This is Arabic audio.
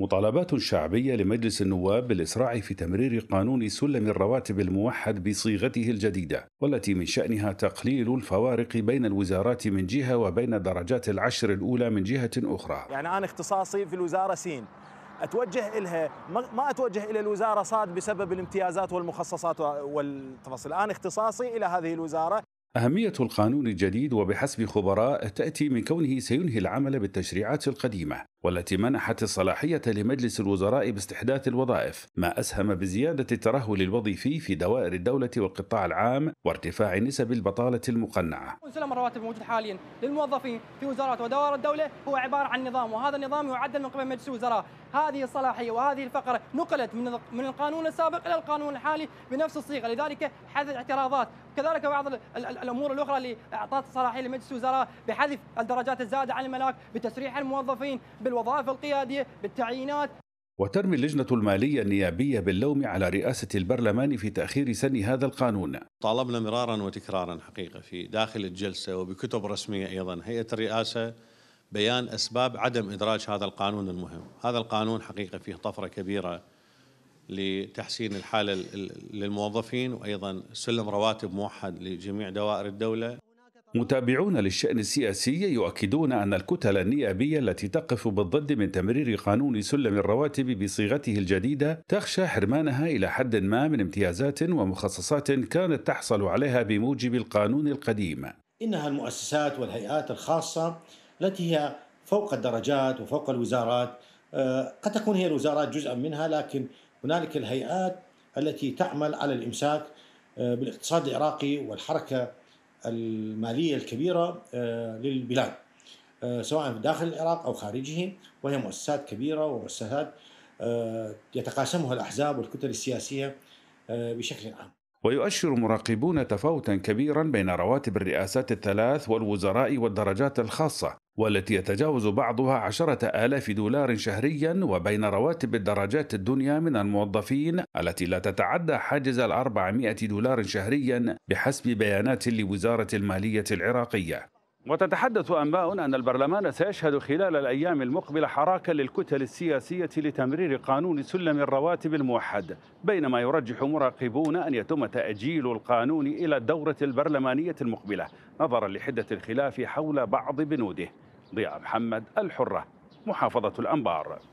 مطالبات شعبية لمجلس النواب بالإسراع في تمرير قانون سلم الرواتب الموحد بصيغته الجديدة والتي من شأنها تقليل الفوارق بين الوزارات من جهة وبين درجات العشر الأولى من جهة أخرى يعني أنا اختصاصي في الوزارة سين اتوجه الها ما اتوجه الى الوزاره صاد بسبب الامتيازات والمخصصات والتفاصيل، انا اختصاصي الى هذه الوزاره أهمية القانون الجديد وبحسب خبراء تأتي من كونه سينهي العمل بالتشريعات القديمة والتي منحت الصلاحية لمجلس الوزراء باستحداث الوظائف ما أسهم بزيادة الترهل الوظيفي في دوائر الدولة والقطاع العام وارتفاع نسب البطالة المقنعة سلم الرواتب الموجود حاليا للموظفين في وزارات ودوائر الدولة هو عبارة عن نظام وهذا النظام يعدل من قبل مجلس الوزراء هذه الصلاحية وهذه الفقرة نقلت من من القانون السابق إلى القانون الحالي بنفس الصيغة لذلك حذف اعتراضات كذلك بعض الأمور الأخرى اللي أعطت صلاحية لمجلس الوزراء بحذف الدرجات الزائدة عن الملاك بتسريح الموظفين بالوظائف القيادية بالتعيينات وترمي اللجنة المالية النيابية باللوم على رئاسة البرلمان في تأخير سن هذا القانون طالبنا مرارا وتكرارا حقيقة في داخل الجلسة وبكتب رسمية أيضا هيئة الرئاسة بيان أسباب عدم إدراج هذا القانون المهم هذا القانون حقيقة فيه طفرة كبيرة لتحسين الحالة للموظفين وأيضا سلم رواتب موحد لجميع دوائر الدولة متابعون للشأن السياسي يؤكدون أن الكتل النيابية التي تقف بالضد من تمرير قانون سلم الرواتب بصيغته الجديدة تخشى حرمانها إلى حد ما من امتيازات ومخصصات كانت تحصل عليها بموجب القانون القديم. إنها المؤسسات والهيئات الخاصة التي هي فوق الدرجات وفوق الوزارات آه، قد تكون هي الوزارات جزءا منها لكن هنالك الهيئات التي تعمل على الإمساك آه، بالاقتصاد العراقي والحركة المالية الكبيرة آه، للبلاد آه، سواء داخل العراق أو خارجه وهي مؤسسات كبيرة ومؤسسات آه، يتقاسمها الأحزاب والكتل السياسية بشكل عام ويؤشر مراقبون تفاوتا كبيرا بين رواتب الرئاسات الثلاث والوزراء والدرجات الخاصة والتي يتجاوز بعضها عشرة آلاف دولار شهريا وبين رواتب الدرجات الدنيا من الموظفين التي لا تتعدى حاجز الأربعمائة دولار شهريا بحسب بيانات لوزارة المالية العراقية وتتحدث أنباء أن البرلمان سيشهد خلال الأيام المقبلة حراكا للكتل السياسية لتمرير قانون سلم الرواتب الموحد بينما يرجح مراقبون أن يتم تأجيل القانون إلى الدورة البرلمانية المقبلة نظرا لحدة الخلاف حول بعض بنوده ضياء محمد الحرة محافظة الأنبار